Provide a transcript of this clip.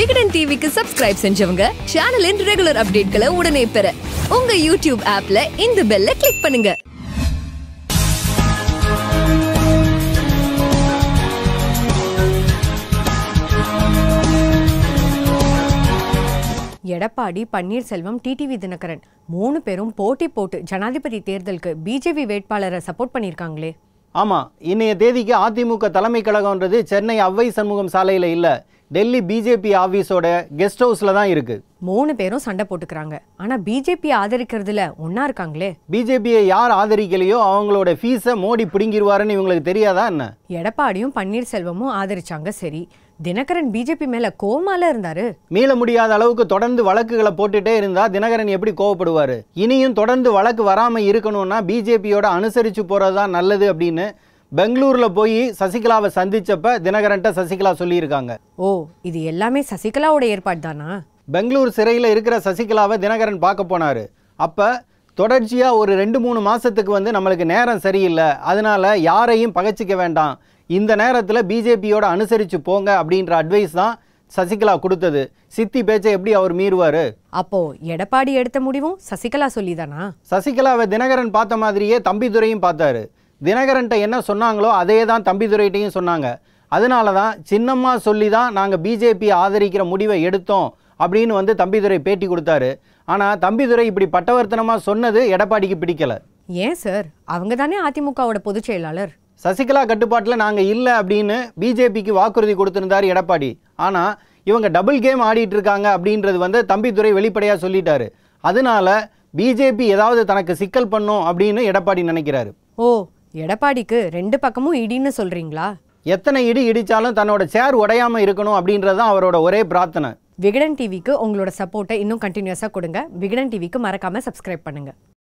விகடன் டிவிக்கு சப்ஸ்கிரைப் செஞ்சவங்க சேனலின் ரெகுலர் அப்டேட்களை உடனே பெற உங்க யூடியூப் ஆப்ல இந்த பெல்ல கிளிக் பண்ணுங்க எடப்பாடி பன்னீர்செல்வம் டிடிவி தினகரன் மூணு பேரும் போட்டி போட்டு ஜனாதிபதி தேர்தலுக்கு பிஜேபி வேட்பாளரை சப்போர்ட் பண்ணியிருக்காங்களே ஆமாம் இன்றைய தேதிக்கு அதிமுக தலைமை கழகம்ன்றது சென்னை அவ்வை சண்முகம் சாலையில் இல்லை டெல்லி பிஜேபி ஆஃபீஸோட கெஸ்ட் ஹவுஸில் தான் இருக்குது மூணு பேரும் சண்டை போட்டுக்கிறாங்க ஆனால் பிஜேபி ஆதரிக்கிறதுல ஒன்றா இருக்காங்களே பிஜேபியை யார் ஆதரிக்கலையோ அவங்களோட ஃபீஸை மோடி பிடுங்கிடுவாருன்னு இவங்களுக்கு தெரியாதா என்ன எடப்பாடியும் பன்னீர்செல்வமும் ஆதரிச்சாங்க சரி தினகரன் பிஜேபி மேல கோமால இருந்தாரு மீள முடியாத அளவுக்கு தொடர்ந்து வழக்குகளை போட்டுட்டே இருந்தா தினகரன் எப்படி கோவப்படுவாரு இனியும் தொடர்ந்து வழக்கு வராம இருக்கணும்னா பிஜேபியோட அனுசரிச்சு போறதுதான் நல்லது அப்படின்னு பெங்களூர்ல போய் சசிகலாவை சந்திச்சப்ப தினகரன்ட்ட சசிகலா சொல்லியிருக்காங்க ஓ இது எல்லாமே சசிகலாவோட ஏற்பாடு தானா பெங்களூர் சிறையில் இருக்கிற சசிகலாவை தினகரன் பார்க்க போனார் அப்போ தொடர்ச்சியாக ஒரு ரெண்டு மூணு மாதத்துக்கு வந்து நம்மளுக்கு நேரம் சரியில்லை அதனால் யாரையும் பகச்சிக்க வேண்டாம் இந்த நேரத்தில் பிஜேபியோட அனுசரித்து போங்க அப்படின்ற அட்வைஸ் தான் சசிகலா கொடுத்தது சித்தி பேச்சை எப்படி அவர் மீறுவார் அப்போ எடப்பாடி எடுத்த முடிவும் சசிகலா சொல்லிதானா சசிகலாவை தினகரன் பார்த்த மாதிரியே தம்பிதுரையும் பார்த்தாரு தினகரன்ட்ட என்ன சொன்னாங்களோ அதே தான் தம்பிதுரைகிட்டையும் சொன்னாங்க அதனால தான் சின்னம்மா சொல்லி தான் நாங்கள் பிஜேபி ஆதரிக்கிற முடிவை எடுத்தோம் அப்படின்னு வந்து தம்பிதுரை பேட்டி கொடுத்தாரு ஆனால் தம்பிதுரை இப்படி பட்டவர்த்தனமாக சொன்னது எடப்பாடிக்கு பிடிக்கல ஏன் சார் அவங்க தானே அதிமுகவோட பொதுச் செயலாளர் சசிகலா கட்டுப்பாட்டில் நாங்கள் இல்லை அப்படின்னு பிஜேபிக்கு வாக்குறுதி கொடுத்துருந்தார் எடப்பாடி ஆனால் இவங்க டபுள் கேம் ஆடிட்டு இருக்காங்க அப்படின்றது வந்து தம்பித்துறை வெளிப்படையாக சொல்லிட்டாரு அதனால பிஜேபி ஏதாவது தனக்கு சிக்கல் பண்ணும் அப்படின்னு எடப்பாடி நினைக்கிறாரு ஓ எடப்பாடிக்கு ரெண்டு பக்கமும் இடின்னு சொல்றீங்களா எத்தனை இடி இடிச்சாலும் தன்னோட சேர் உடையாம இருக்கணும் அப்படின்றது தான் அவரோட ஒரே பிரார்த்தனை விகடன் டிவிக்கு உங்களோட சப்போர்ட்டை இன்னும் கண்டினியூஸாக கொடுங்க விகடன் டிவிக்கு மறக்காமல் சப்ஸ்கிரைப் பண்ணுங்கள்